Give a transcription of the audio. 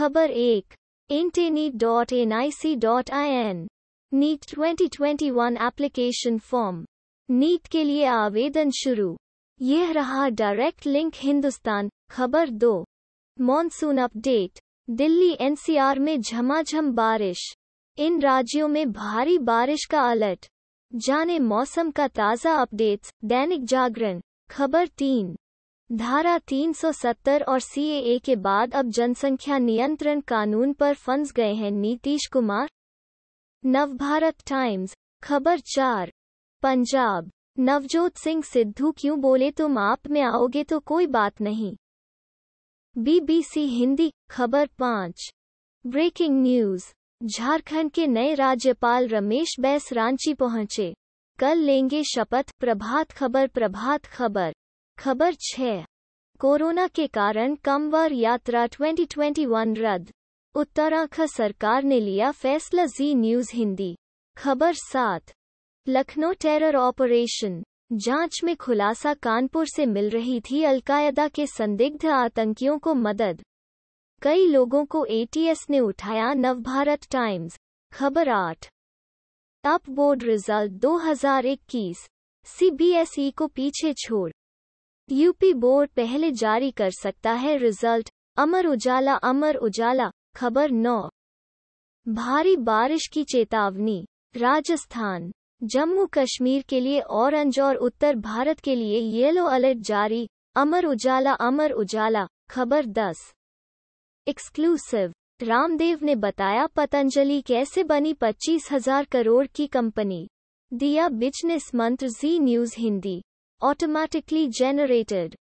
खबर एक एन NEET twenty twenty one application form NEET के लिए आवेदन शुरू यह रहा डायरेक्ट लिंक हिंदुस्तान खबर दो मॉनसून अपडेट दिल्ली एनसीआर में झमाझम बारिश इन राज्यों में भारी बारिश का अलर्ट जाने मौसम का ताज़ा अपडेट्स दैनिक जागरण खबर तीन धारा 370 और सीएए के बाद अब जनसंख्या नियंत्रण कानून पर फंस गए हैं नीतीश कुमार नवभारत टाइम्स खबर चार पंजाब नवजोत सिंह सिद्धू क्यों बोले तुम आप में आओगे तो कोई बात नहीं बीबीसी हिंदी खबर पाँच ब्रेकिंग न्यूज झारखंड के नए राज्यपाल रमेश बैस रांची पहुंचे कल लेंगे शपथ प्रभात खबर प्रभात खबर खबर छः कोरोना के कारण कमवार यात्रा 2021 रद्द उत्तराखंड सरकार ने लिया फैसला जी न्यूज हिंदी खबर सात लखनऊ टेरर ऑपरेशन जांच में खुलासा कानपुर से मिल रही थी अलकायदा के संदिग्ध आतंकियों को मदद कई लोगों को एटीएस ने उठाया नवभारत टाइम्स खबर आठ अप बोर्ड रिजल्ट 2021 सीबीएसई को पीछे छोड़ यूपी बोर्ड पहले जारी कर सकता है रिजल्ट अमर उजाला अमर उजाला खबर नौ भारी बारिश की चेतावनी राजस्थान जम्मू कश्मीर के लिए ऑरेंज और उत्तर भारत के लिए येलो अलर्ट जारी अमर उजाला अमर उजाला खबर 10 एक्सक्लूसिव रामदेव ने बताया पतंजलि कैसे बनी पच्चीस हजार करोड़ की कंपनी दिया बिजनेस मंत्र Zee news Hindi automatically generated